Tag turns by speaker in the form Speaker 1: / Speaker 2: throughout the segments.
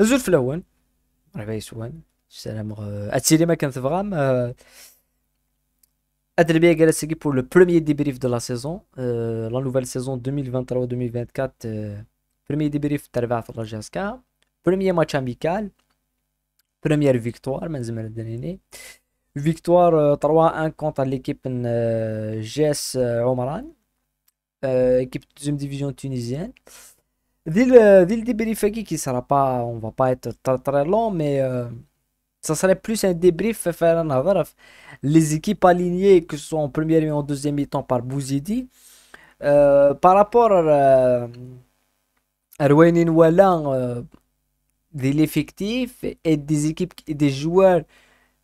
Speaker 1: الزلف الاول ربع يسوان سلام Je ما كان تفغام Adrien Galasegui pour le premier débrief de la saison, la nouvelle saison 2023-2024. premier débrief de la الرجاسكا premier match amical première victoire victoire 3-1 contre l'équipe GS Omaran équipe deuxième division tunisienne dil euh, débrief qui sera pas, on va pas être très très long, mais euh, ça serait plus un débrief euh, faire un Les équipes alignées, que ce soit en première et en deuxième mi-temps par Bouzidi, par rapport à Erwin Inouelan, de l'effectif et des équipes, des joueurs,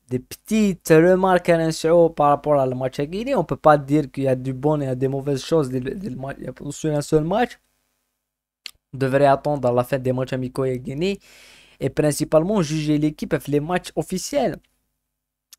Speaker 1: des petites remarques à l'insu par rapport à le match à Guinée, on peut pas dire qu'il y a du bon et il des mauvaises choses sur un seul match devrait attendre à la fin des matchs amicaux et Guinée et principalement juger l'équipe avec les matchs officiels.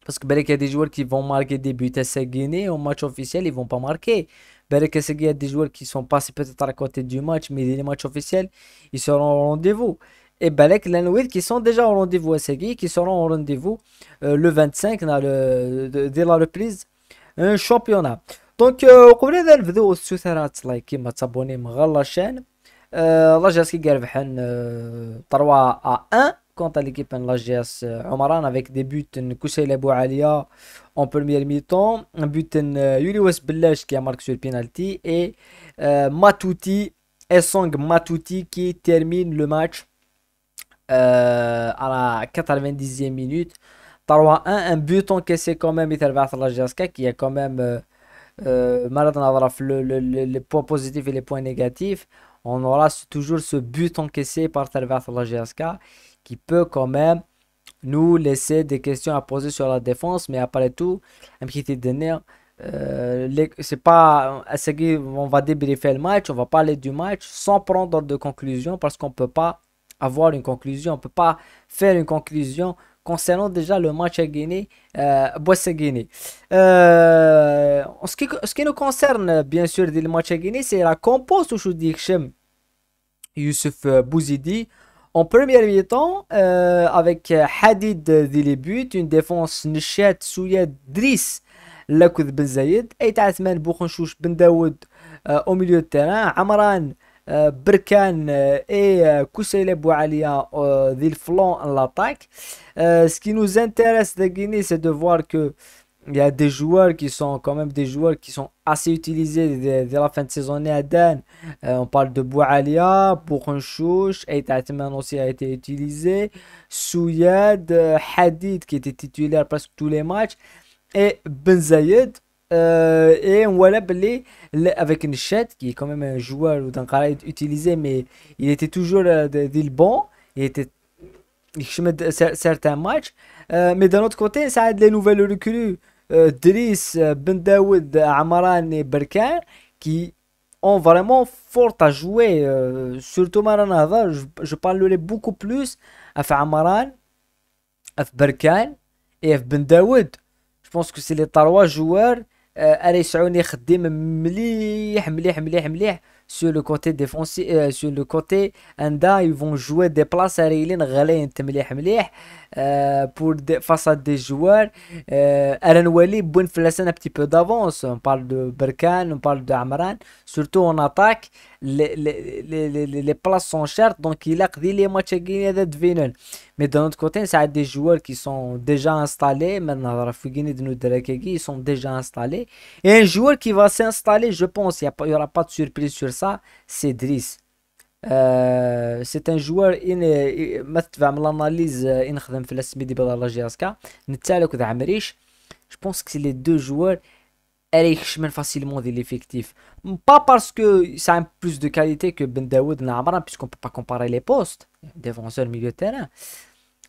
Speaker 1: Parce que ben, il y a des joueurs qui vont marquer des buts à Guinée, au match officiel, ils vont pas marquer. Ben, il y a des joueurs qui sont passés peut-être à côté du match, mais les matchs officiels, ils seront au rendez-vous. Et Balek, ben, Lanouid qui sont déjà au rendez-vous à qui seront au rendez-vous euh, le 25 dans le, de la reprise un championnat. Donc, euh, vous pouvez vous abonner à la chaîne. Euh, L'AGS qui gagne 3 euh, à 1 contre l'équipe de l'AGS euh, Omaran avec des buts de Koussel Boualia en première mi-temps, un but de Yuri Westbelej qui a marqué sur le penalty et Matouti, Essang Matouti qui termine le match à la 90e minute. 3 à 1, un but encaissé quand même, qui est quand même euh, malade on aura les points positifs et les points négatifs, on aura toujours ce but encaissé par Talvat la qui peut quand même nous laisser des questions à poser sur la défense, mais après tout, un petit dernier, euh, c'est pas on va débriefer le match, on va parler du match sans prendre de conclusion parce qu'on peut pas avoir une conclusion, on peut pas faire une conclusion concernant déjà le match à Guinée, euh, euh ce, qui, nous concerne, bien sûr, le match Guinée, c'est la compo où je Youssef euh, Bouzidi. En premier mi-temps, euh, avec Hadid dans les buts, une défense Nichet, Souyed, Driss, Lakoud Ben Zayed, Eitat Bouchenchouch Ben Daoud au milieu de terrain, Amran. Euh, Burkhan euh, et euh, Kousseile Boualia des flanquent en l'attaque. ce qui nous intéresse de Guinée, c'est de voir que il y a des joueurs qui sont quand même des joueurs qui sont assez utilisés dès, la fin de saison à Dan. on parle de Boualia, et Aitman aussi a été utilisé, Souyad, Hadid qui était titulaire presque tous les matchs et Ben euh, et on voit là ben, avec une qui est quand même un joueur ou d'un utilisé, mais il était toujours euh, De le bon. Il était certains matchs. Euh, mais d'un autre côté, ça aide les nouvelles recrues. Driss, Ben Daoud, Amaran et Berkane qui ont vraiment fort à jouer. surtout Maranava, je, parle parlerai beaucoup plus à Amaran, à Berkan et à Ben Daoud. Je pense que c'est les trois joueurs انا يسعوني خديم مليح مليح مليح مليح sur le côté défensif euh, sur le côté anda ils vont jouer des places à غاليين مليح مليح Euh, pour face à des joueurs. Euh, Aaron Wally, scène un petit peu d'avance. On parle de Berkan, on parle de Amran. Surtout en attaque, les, les, les, les places sont chères, donc il a les matchs à gagner de Mais d'un autre côté, ça a des joueurs qui sont déjà installés. Maintenant, ils sont déjà installés. Et un joueur qui va s'installer, je pense, il n'y aura pas de surprise sur ça, c'est Driss. Euh, c'est un joueur, je pense que c'est les deux joueurs qui facilement de l'effectif. Pas parce que ça a plus de qualité que Ben Bendawood, puisqu'on ne peut pas comparer les postes, défenseur, milieu de terrain.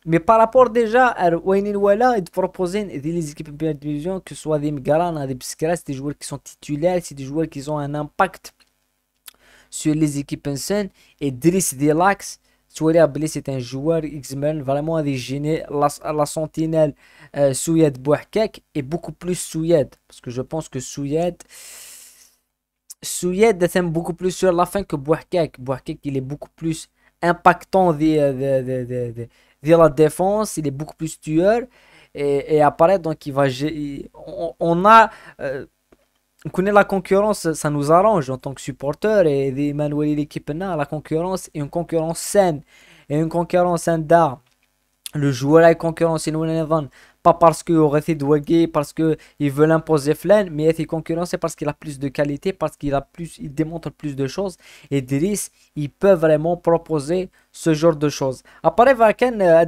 Speaker 1: Mais par rapport déjà à wayne il proposer des équipes de division que ce soit des garants, des psychiatres, des joueurs qui sont titulaires, des joueurs qui ont un impact sur les équipes scène, et Driss Delax. Souaili c'est un joueur X-Men vraiment originaire. La, la sentinelle euh, Souyed Bouhkek est beaucoup plus Souyed. Parce que je pense que Souyed. Souyed est beaucoup plus sur la fin que Bouhkek. Bouhkek il est beaucoup plus impactant de, la défense. Il est beaucoup plus tueur. Et, et apparaît donc il va. On, on a. Euh, on connaît la concurrence, ça nous arrange en tant que supporter et Emmanuel et l'équipe la concurrence est une concurrence saine et une concurrence saine d'art. Le joueur a une concurrence et nous pas parce qu'il aurait été doué, parce qu'il veut l'imposer flan, mais il est concurrence parce qu'il a plus de qualité, parce qu'il a plus, il démontre plus de choses. Et Driss, il peut vraiment proposer ce genre de choses. Après, Varken euh, a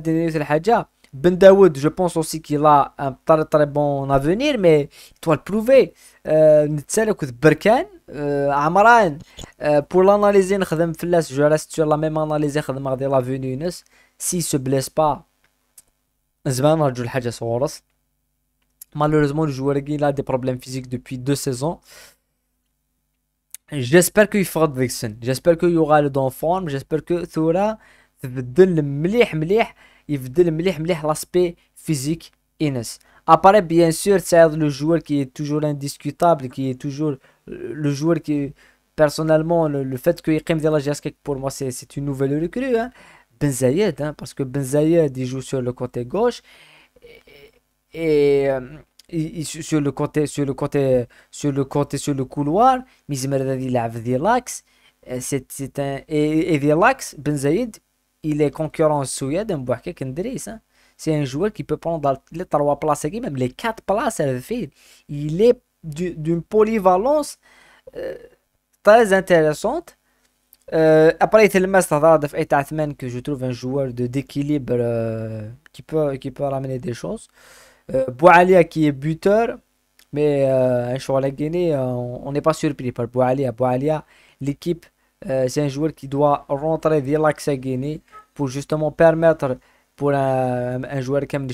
Speaker 1: ben Daoud, je pense aussi qu'il a un très très bon avenir, mais il doit le prouver. Euh, euh, euh, pour l'analyse عمران بور لاناليزي نخدم sur la même la لا ميم اناليزي la غادي لافوني يونس سي سو بليس pas se blesse. Malheureusement, le joueur a des problèmes physiques depuis deux saisons. J'espère qu'il fera de J'espère qu'il aura le dans forme. J'espère que Thora le mlih. مليح il veut dire que l'aspect physique, nous. apparaît bien sûr, c'est le joueur qui est toujours indiscutable, qui est toujours le joueur qui, personnellement, le fait que Yakim la agi, pour moi, c'est une nouvelle recrue, hein. Ben Zayed, hein, parce que Ben Zayed, il joue sur le côté gauche, et euh, sur le côté, sur le côté, sur le couloir, Mais il a dit relax, et relax, Ben Zayed il est concurrent Soued, hein. c'est un joueur qui peut prendre les trois places, même les quatre places. Il est d'une polyvalence euh, très intéressante. Euh, après, il y le master que je trouve un joueur d'équilibre euh, qui, peut, qui peut ramener des choses. Boualia qui est buteur, mais un choix à la Guinée, on n'est pas surpris par Boualia. Boualia, l'équipe euh, c'est un joueur qui doit rentrer à Guinée pour justement permettre pour un, joueur comme le de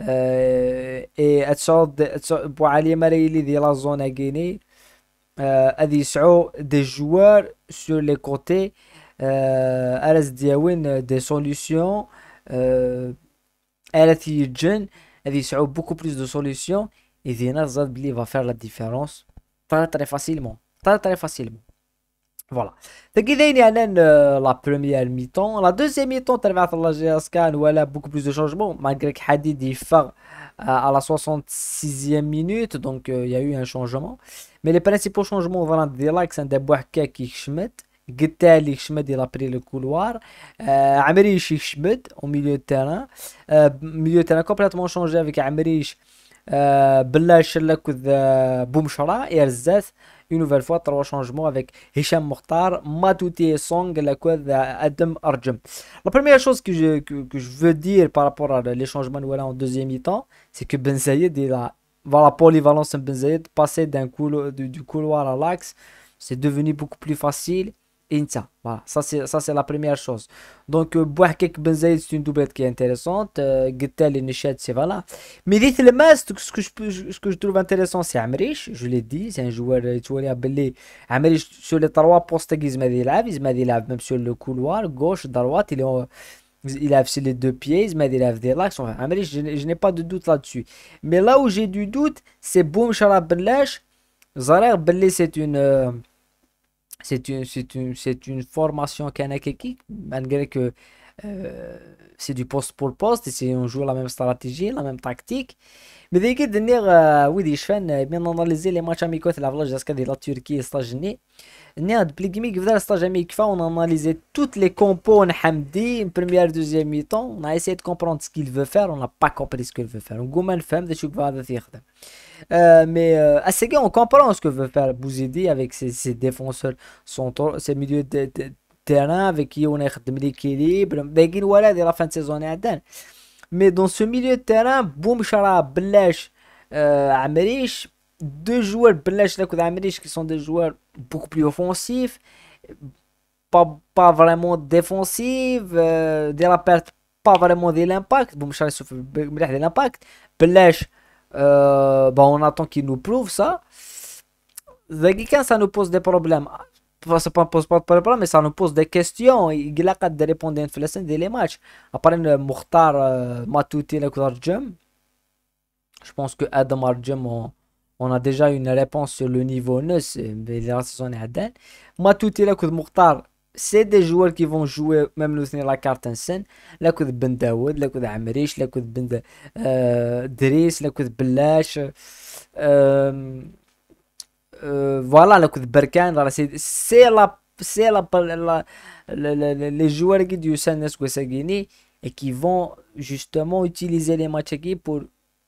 Speaker 1: euh, de et pour Ali Marayli la zone à Guinée, euh, a des joueurs sur les côtés à a Diawin des solutions Il y a beaucoup plus de solutions et Zina va faire la différence très très facilement. Très très facilement. Voilà. Donc il y la première mi-temps. La deuxième mi-temps, la GSK, où elle a beaucoup plus de changements. Malgré que Hadid euh, à la 66e minute, donc euh, il y a eu un changement. Mais les principaux changements, voilà, des likes, c'est hein, des boîtes qui chmet. Guettali il a pris le couloir. Euh, Amrish au milieu de terrain. Euh, milieu de terrain complètement changé avec Amrish. Euh, Bella Boumchara et Elzeth une nouvelle fois trois changements avec Hicham Mokhtar, Matouti et Song, la Adam Arjum. La première chose que je, veux dire par rapport à les changements en deuxième mi-temps, c'est que Ben Zayed, il voilà, polyvalence Ben passer d'un du couloir à l'axe, c'est devenu beaucoup plus facile. Insa. Voilà, ça c'est ça c'est la première chose. Donc euh, Bouhakek Ben c'est une doublette qui est intéressante, euh, Getel et c'est voilà. Mais dites le ce ce que je trouve intéressant c'est Amrish, je l'ai dit, c'est un joueur euh, tu vois belé. Amrish sur les trois postes qu'il m'a dit là, même sur le couloir gauche, droite, il est en, il a sur les deux pieds, il met des ils des lacs. Amrish, je, n'ai pas de doute là-dessus. Mais là où j'ai du doute, c'est Boum Sharab Bellash. Zarer Belli c'est une c'est une, une, une, formation Kanakeki, malgré que euh, c'est du poste pour poste, et on joue la même stratégie, la même tactique. Mais dès que dernier, euh, oui, des chevaux, euh, bien analyser les matchs amicaux, de la vlage jusqu'à la Turquie et les je unis depuis que on a analysé toutes les compos de Hamdi, première, deuxième mi-temps. On a essayé de comprendre ce qu'il veut faire, on n'a pas compris ce qu'il veut faire. On a fait, de de ce qu'il veut faire. Euh, mais assez à en on comprend ce que veut faire Bouzidi avec ses, défenseurs, son, ses milieux de, terrain avec qui on est l'équilibre. Ben, voilà, dès la fin de saison, mais dans ce milieu de terrain, boum, chara, blèche, euh, deux joueurs, et là, qui sont des joueurs beaucoup plus offensifs, pas, pas vraiment défensifs, euh, de la perte, pas vraiment de l'impact, boum, chara, de l'impact, blèche. Euh, bah on attend qu'il nous prouve ça. ça nous pose des problèmes. ça ne pose pas de problème, mais ça nous pose des questions. Il a qu'à répondre à une flèche dès les matchs. Après, Mokhtar euh, Matouti, le Arjem. Je pense que Adam Arjem, on, a déjà une réponse sur le niveau 9. Mais saison a la saison Matouti, le Mokhtar c'est des joueurs qui vont jouer même nous la carte en scène la coude ben daoud la coude amrich la coude ben euh, dris la de euh, euh, voilà la de berkan c'est la c'est la les joueurs qui du et qui vont justement utiliser les matchs qui pour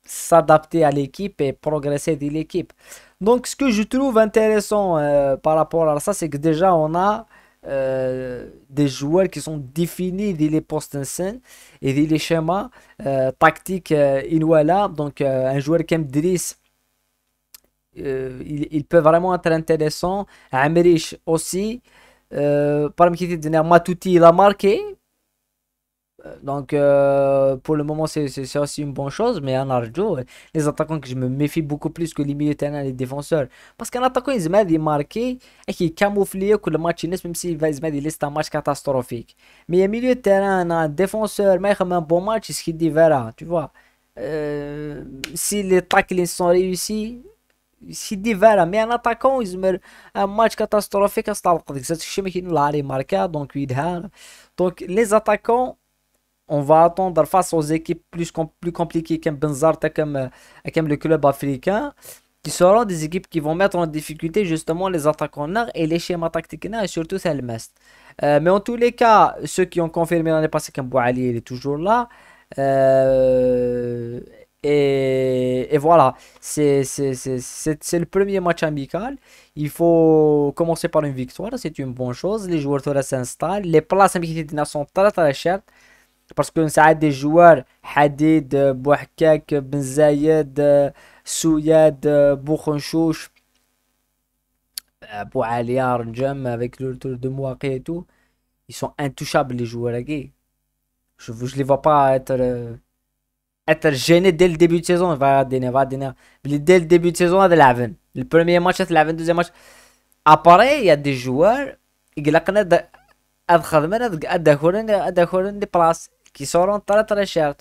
Speaker 1: s'adapter à l'équipe et progresser de l'équipe donc ce que je trouve intéressant par rapport à ça c'est que déjà on a euh, des joueurs qui sont définis des les postes en scène et des les schémas euh, tactiques euh, Donc, euh, un joueur comme Driss, il, il, peut vraiment être intéressant. Amrich aussi. parmi qui Matuti il a marqué, euh, donc, euh, pour le moment, c'est aussi une bonne chose. Mais en Arjo, les attaquants que je me méfie beaucoup plus que les milieux terrain et les défenseurs. Parce qu'un attaquant, il à marquer et qui camoufle que le match, même s'il va c'est un match catastrophique. Mais un milieu de terrain, un défenseur, même un bon match, ce qu'il dit verra, tu vois. Euh, si les tackles sont réussis, un ديفالا mais un attaquant il ماتش كاتاستروفيك استلقى un match catastrophique. كاين لا ري a donc les attaquants on va attendre face aux équipes plus, compliquées comme Benzarte comme, comme le club africain, qui seront des équipes qui vont mettre en difficulté justement les attaques en et les schémas tactiques en et surtout c'est le euh, mais en tous les cas, ceux qui ont confirmé l'année passée qu'un Bouali, il est toujours là. Euh, et, et, voilà, c'est le premier match amical. Il faut commencer par une victoire, c'est une bonne chose. Les joueurs s'installent, les places amicales sont très très chères. باسكو ساعات دي جوار حديد بوحكاك بن زايد سوياد بوخنشوش بو عليا رنجم avec le tour de Mouaké et tout ils sont intouchables les joueurs gay je je les vois pas être être gênés dès le début de saison va donner va donner dès le début de saison هذا لعبن le premier match تلعبن deuxième match après il y a des joueurs يقلقنا اد خدمنا اد اخورن اد اخورن دي بلاص qui seront très très chers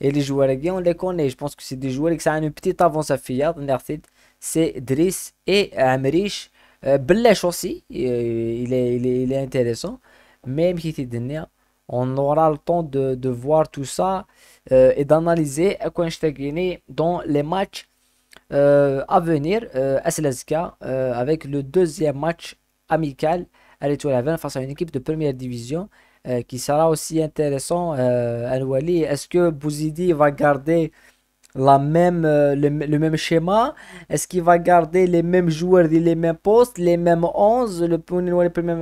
Speaker 1: Et les joueurs eh on les connaît. Je pense que c'est des joueurs qui ont une petite avance à Fiyad. C'est Driss et euh, Amrish. Euh, Blech aussi, euh, il est, il, est, il est intéressant. Même on aura le temps de, de voir tout ça et d'analyser à quoi dans les matchs à venir euh, à avec le deuxième match amical à A20 face à une équipe de première division. Euh, qui sera aussi intéressant euh, al Est-ce que Bouzidi va garder la même, euh, le, même schéma Est-ce qu'il va garder les mêmes joueurs les mêmes postes, les mêmes 11, le premier,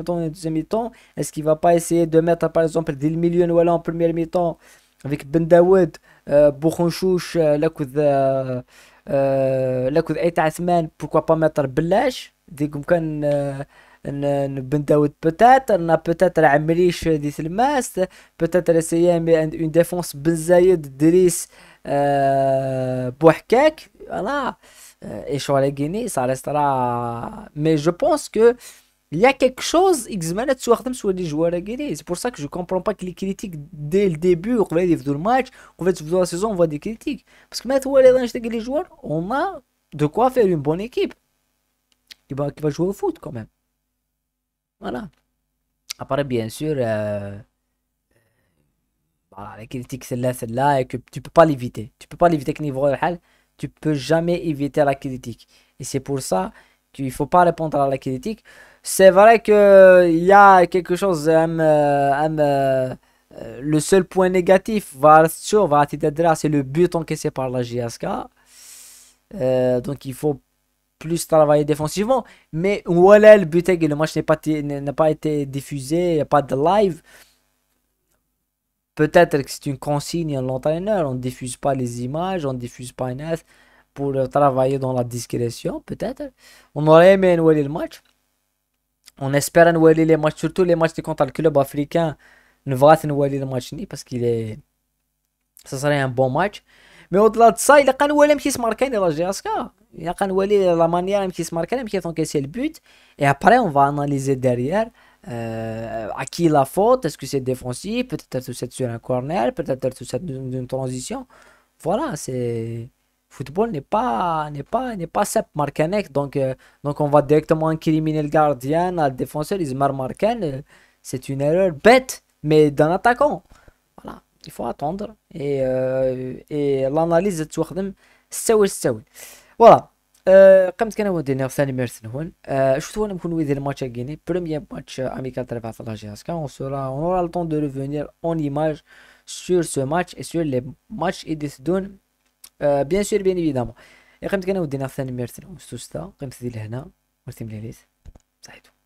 Speaker 1: temps et le deuxième mi-temps Est-ce qu'il va pas essayer de mettre par exemple des Noël en premier mi-temps avec Ben Daoud, euh, Bouchanchouch, Lakoud Lakoud pourquoi pas mettre Belash Bendaoud peut-être, on a peut-être Amrish d'Islmas, peut-être essayer une défense Ben Driss Bouhkek, voilà, et sur la Guinée, ça restera. Mais je pense que. Il y a quelque chose, ils manquent sur les joueurs à Guinée. C'est pour ça que je comprends pas que les critiques dès le début, on va le match, on va dans la saison, on voit des critiques. Parce que maintenant, les joueurs, on a de quoi faire une bonne équipe qui va, qui va jouer au foot quand même. Voilà. Après, bien sûr, euh, euh, la critique les critiques, là c'est là et que tu peux pas l'éviter. Tu peux pas l'éviter que niveau réel, tu peux jamais éviter la critique. Et c'est pour ça qu'il faut pas répondre à la critique. C'est vrai que euh, il y a quelque chose, le seul point négatif, c'est le but encaissé par la JSK, donc il faut plus travailler défensivement. Mais voilà, le est que le match n'a pas, été diffusé, il n'y a pas de live. Peut-être que c'est une consigne à l'entraîneur, on ne diffuse pas les images, on ne diffuse pas une pour travailler dans la discrétion, peut-être. On aurait aimé nouer le match. On espère nouer les matchs, surtout les matchs contre le club africain. Ne va annuler le match ni parce qu'il est. Ça serait un bon match. Mais au-delà de ça, il a quand même qui se la a il y a la manière qui se marque, qui a encaissé le but. Et après, on va analyser derrière à qui la faute. Est-ce que c'est défensif Peut-être que c'est sur un corner, peut-être que c'est d'une transition. Voilà, c'est. Football n'est pas n'est pas n'est pas simple donc donc on va directement incriminer le gardien, le défenseur, Ismar Marken. c'est une erreur bête mais d'un attaquant. Voilà, il faut attendre et et l'analyse est سوي فوالا أه قمت كان هو دينيغ ساني ميرسن هون أه شفت هو نكون ويدير الماتش كيني بريمير ماتش اميكال تلعبها في لاجياسكا اون سورا اون اورا لو دو ريفونير اون ايماج سور سو ماتش اي سور لي ماتش اي ديسيدون أه بيان سور بيان ايفيدامون قمت كان هو دينيغ ساني ميرسن هون سوستا قمت ديال هنا مرسي مليليس صحيتو